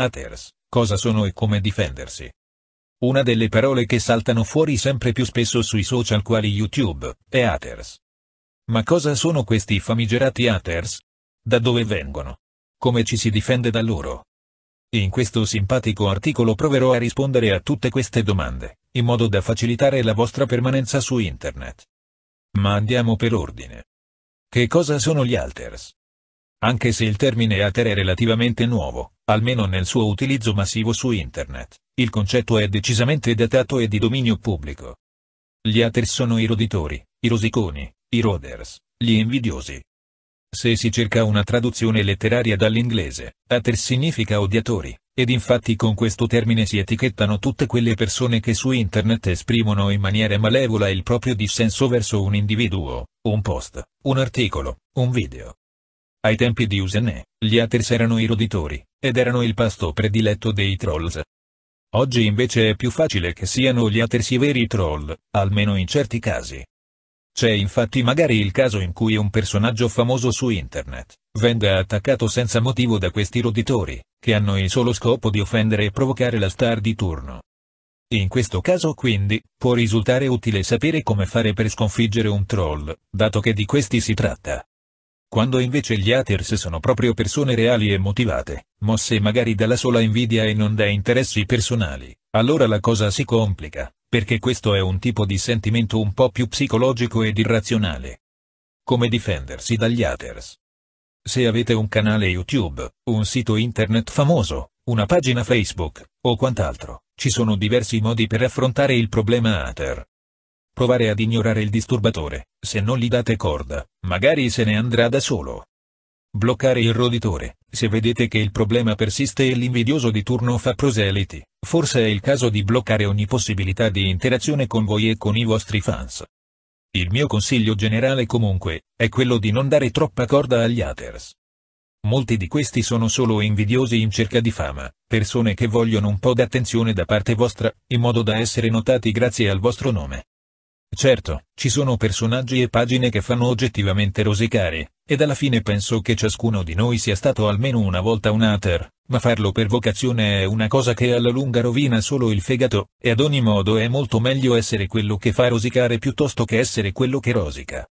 haters, cosa sono e come difendersi. Una delle parole che saltano fuori sempre più spesso sui social quali YouTube, è haters. Ma cosa sono questi famigerati haters? Da dove vengono? Come ci si difende da loro? In questo simpatico articolo proverò a rispondere a tutte queste domande, in modo da facilitare la vostra permanenza su internet. Ma andiamo per ordine. Che cosa sono gli alters? Anche se il termine hater è relativamente nuovo, almeno nel suo utilizzo massivo su Internet, il concetto è decisamente datato e di dominio pubblico. Gli hater sono i roditori, i rosiconi, i roders, gli invidiosi. Se si cerca una traduzione letteraria dall'inglese, hater significa odiatori, ed infatti con questo termine si etichettano tutte quelle persone che su internet esprimono in maniera malevola il proprio dissenso verso un individuo, un post, un articolo, un video. Ai tempi di Usenne, gli Aters erano i roditori, ed erano il pasto prediletto dei trolls. Oggi invece è più facile che siano gli Aters i veri troll, almeno in certi casi. C'è infatti magari il caso in cui un personaggio famoso su internet, venga attaccato senza motivo da questi roditori, che hanno il solo scopo di offendere e provocare la star di turno. In questo caso quindi, può risultare utile sapere come fare per sconfiggere un troll, dato che di questi si tratta quando invece gli haters sono proprio persone reali e motivate, mosse magari dalla sola invidia e non da interessi personali, allora la cosa si complica, perché questo è un tipo di sentimento un po' più psicologico ed irrazionale. Come difendersi dagli haters? Se avete un canale YouTube, un sito internet famoso, una pagina Facebook, o quant'altro, ci sono diversi modi per affrontare il problema hater. Provare ad ignorare il disturbatore, se non gli date corda, magari se ne andrà da solo. Bloccare il roditore, se vedete che il problema persiste e l'invidioso di turno fa proseliti, forse è il caso di bloccare ogni possibilità di interazione con voi e con i vostri fans. Il mio consiglio generale comunque, è quello di non dare troppa corda agli haters. Molti di questi sono solo invidiosi in cerca di fama, persone che vogliono un po' d'attenzione da parte vostra, in modo da essere notati grazie al vostro nome. Certo, ci sono personaggi e pagine che fanno oggettivamente rosicare, ed alla fine penso che ciascuno di noi sia stato almeno una volta un hater, ma farlo per vocazione è una cosa che alla lunga rovina solo il fegato, e ad ogni modo è molto meglio essere quello che fa rosicare piuttosto che essere quello che rosica.